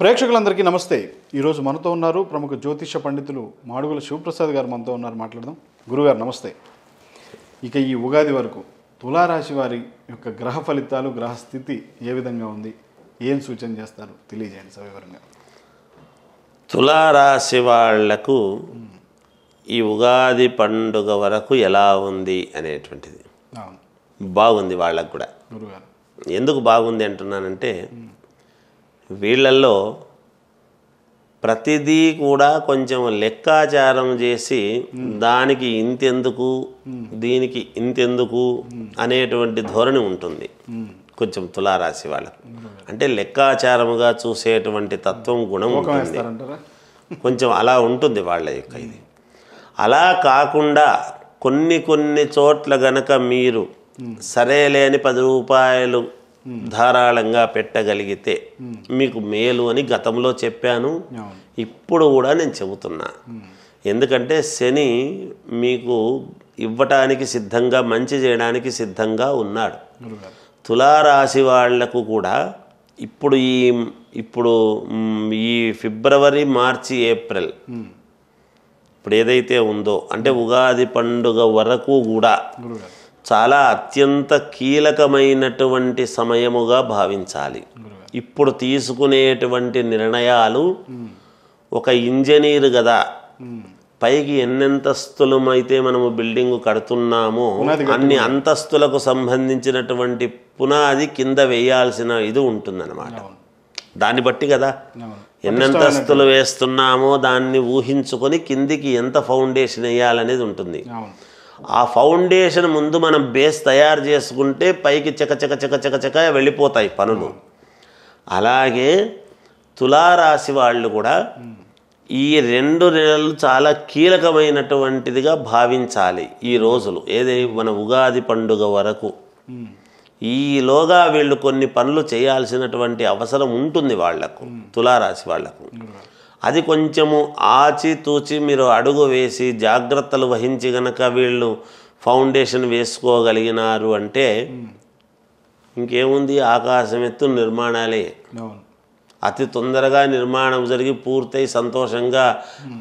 ప్రేక్షకులందరికీ నమస్తే ఈరోజు మనతో ఉన్నారు ప్రముఖ జ్యోతిష పండితులు మాడుగుల శివప్రసాద్ గారు మనతో ఉన్నారు మాట్లాడదాం గురుగారు నమస్తే ఇక ఈ ఉగాది వరకు తులారాశి వారి యొక్క గ్రహ ఫలితాలు గ్రహస్థితి ఏ విధంగా ఉంది ఏం సూచన చేస్తారు తెలియజేయండి సవివరంగా తులారాశి వాళ్లకు ఈ ఉగాది పండుగ వరకు ఎలా ఉంది అనేటువంటిది బాగుంది వాళ్ళకు కూడా ఎందుకు బాగుంది అంటున్నానంటే వీళ్ళల్లో ప్రతిదీ కూడా కొంచెం లెక్కాచారం చేసి దానికి ఇంతెందుకు దీనికి ఇంతెందుకు అనేటువంటి ధోరణి ఉంటుంది కొంచెం తులారాశి వాళ్ళకు అంటే లెక్కాచారముగా చూసేటువంటి తత్వం గుణం ఉంటుంది కొంచెం అలా ఉంటుంది వాళ్ళ యొక్క ఇది అలా కాకుండా కొన్ని కొన్ని చోట్ల గనక మీరు సరేలేని పది రూపాయలు ధారాళంగా పెట్టగలిగితే మీకు మేలు అని గతంలో చెప్పాను ఇప్పుడు కూడా నేను చెబుతున్నా ఎందుకంటే శని మీకు ఇవ్వటానికి సిద్ధంగా మంచి చేయడానికి సిద్ధంగా ఉన్నాడు తులారాశి వాళ్లకు కూడా ఇప్పుడు ఈ ఇప్పుడు ఈ ఫిబ్రవరి మార్చి ఏప్రిల్ ఇప్పుడు ఏదైతే ఉందో అంటే ఉగాది పండుగ వరకు కూడా చాలా అత్యంత కీలకమైనటువంటి సమయముగా భావించాలి ఇప్పుడు తీసుకునేటువంటి నిర్ణయాలు ఒక ఇంజనీర్ కదా పైకి ఎన్నెంతస్తులు అయితే మనము బిల్డింగ్ కడుతున్నామో అన్ని అంతస్తులకు సంబంధించినటువంటి పునాది కింద వేయాల్సిన ఇది ఉంటుందన్నమాట దాన్ని బట్టి కదా ఎన్నెంతస్తులు వేస్తున్నామో దాన్ని ఊహించుకొని కిందికి ఎంత ఫౌండేషన్ వేయాలనేది ఉంటుంది ఆ ఫౌండేషన్ ముందు మనం బేస్ తయారు చేసుకుంటే పైకి చక చక చక చక చక వెళ్ళిపోతాయి పనులు అలాగే తులారాశి వాళ్ళు కూడా ఈ రెండు నెలలు చాలా కీలకమైనటువంటిదిగా భావించాలి ఈ రోజులు ఏదే మన ఉగాది పండుగ వరకు ఈలోగా వీళ్ళు కొన్ని పనులు చేయాల్సినటువంటి అవసరం ఉంటుంది వాళ్లకు తులారాశి వాళ్లకు అది కొంచెము ఆచితూచి మీరు అడుగు వేసి జాగ్రత్తలు వహించి గనక వీళ్ళు ఫౌండేషన్ వేసుకోగలిగినారు అంటే ఇంకేముంది ఆకాశం ఎత్తు నిర్మాణాలే అతి తొందరగా నిర్మాణం జరిగి పూర్తయి సంతోషంగా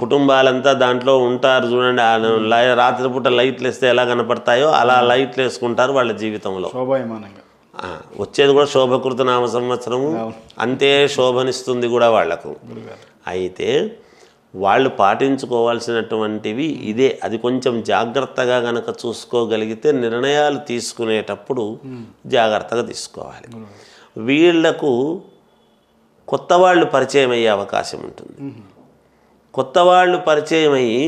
కుటుంబాలంతా దాంట్లో ఉంటారు చూడండి రాత్రిపూట లైట్లు వేస్తే ఎలా కనపడతాయో అలా లైట్లు వేసుకుంటారు వాళ్ళ జీవితంలో వచ్చేది కూడా శోభకృత నామ సంవత్సరము అంతే శోభనిస్తుంది కూడా వాళ్లకు అయితే వాళ్ళు పాటించుకోవాల్సినటువంటివి ఇదే అది కొంచెం జాగ్రత్తగా గనక చూసుకోగలిగితే నిర్ణయాలు తీసుకునేటప్పుడు జాగ్రత్తగా తీసుకోవాలి వీళ్లకు కొత్త వాళ్ళు పరిచయం అయ్యే అవకాశం ఉంటుంది కొత్త వాళ్ళు పరిచయం అయ్యి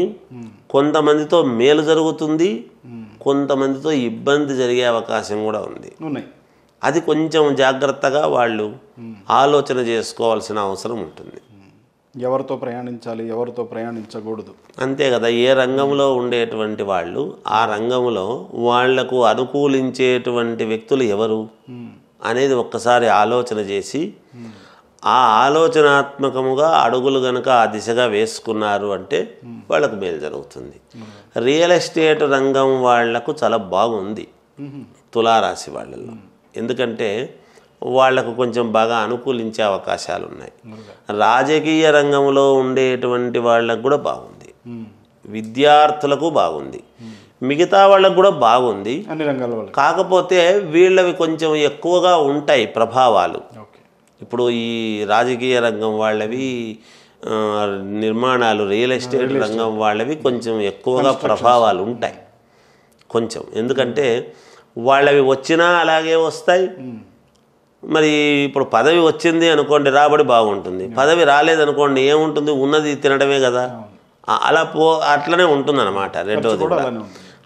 కొంతమందితో మేలు జరుగుతుంది కొంతమందితో ఇబ్బంది జరిగే అవకాశం కూడా ఉంది అది కొంచెం జాగ్రత్తగా వాళ్ళు ఆలోచన చేసుకోవాల్సిన అవసరం ఉంటుంది ఎవరితో ప్రయాణించాలి ఎవరితో ప్రయాణించకూడదు అంతే కదా ఏ రంగంలో ఉండేటువంటి వాళ్ళు ఆ రంగంలో వాళ్లకు అనుకూలించేటువంటి వ్యక్తులు ఎవరు అనేది ఒక్కసారి ఆలోచన చేసి ఆ ఆలోచనాత్మకముగా అడుగులు గనక ఆ దిశగా వేసుకున్నారు అంటే వాళ్ళకు మేలు జరుగుతుంది రియల్ ఎస్టేట్ రంగం వాళ్లకు చాలా బాగుంది తులారాశి వాళ్ళల్లో ఎందుకంటే వాళ్లకు కొంచెం బాగా అనుకూలించే అవకాశాలు ఉన్నాయి రాజకీయ రంగంలో ఉండేటువంటి వాళ్ళకు కూడా బాగుంది విద్యార్థులకు బాగుంది మిగతా వాళ్ళకు కూడా బాగుంది కాకపోతే వీళ్ళవి కొంచెం ఎక్కువగా ఉంటాయి ప్రభావాలు ఇప్పుడు ఈ రాజకీయ రంగం వాళ్ళవి నిర్మాణాలు రియల్ ఎస్టేట్ రంగం వాళ్ళవి కొంచెం ఎక్కువగా ప్రభావాలు ఉంటాయి కొంచెం ఎందుకంటే వాళ్ళవి వచ్చినా అలాగే వస్తాయి మరి ఇప్పుడు పదవి వచ్చింది అనుకోండి రాబడి బాగుంటుంది పదవి రాలేదనుకోండి ఏముంటుంది ఉన్నది తినడమే కదా అలా పో అట్లనే ఉంటుంది అనమాట రెండవది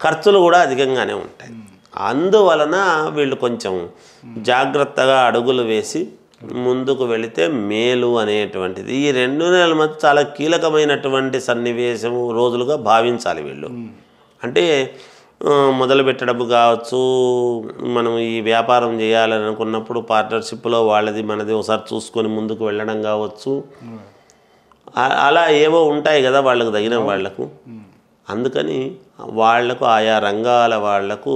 ఖర్చులు కూడా అధికంగానే ఉంటాయి hmm. అందువలన వీళ్ళు కొంచెం hmm. జాగ్రత్తగా అడుగులు వేసి ముందుకు వెళితే మేలు అనేటువంటిది ఈ రెండు నెలల మధ్య చాలా కీలకమైనటువంటి సన్నివేశము రోజులుగా భావించాలి వీళ్ళు hmm. అంటే మొదలుపెట్టడము కావచ్చు మనం ఈ వ్యాపారం చేయాలని అనుకున్నప్పుడు పార్ట్నర్షిప్లో వాళ్ళది మనది ఒకసారి చూసుకొని ముందుకు వెళ్ళడం కావచ్చు అలా ఏవో ఉంటాయి కదా వాళ్ళకు తగిన వాళ్లకు అందుకని వాళ్లకు ఆయా రంగాల వాళ్లకు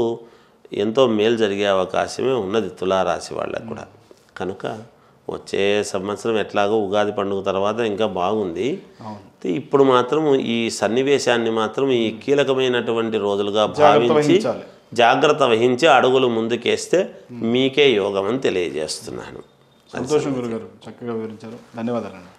ఎంతో మేలు జరిగే అవకాశమే ఉన్నది తులారాశి వాళ్ళకు కూడా కనుక వచ్చే సంవత్సరం ఎట్లాగో ఉగాది పండుగ తర్వాత ఇంకా బాగుంది ఇప్పుడు మాత్రం ఈ సన్నివేశాన్ని మాత్రం ఈ కీలకమైనటువంటి రోజులుగా భావించి జాగ్రత్త వహించి అడుగులు ముందుకేస్తే మీకే యోగం అని తెలియజేస్తున్నాను సంతోషం గురుగారు చక్కగా వివరించారు ధన్యవాదాలండి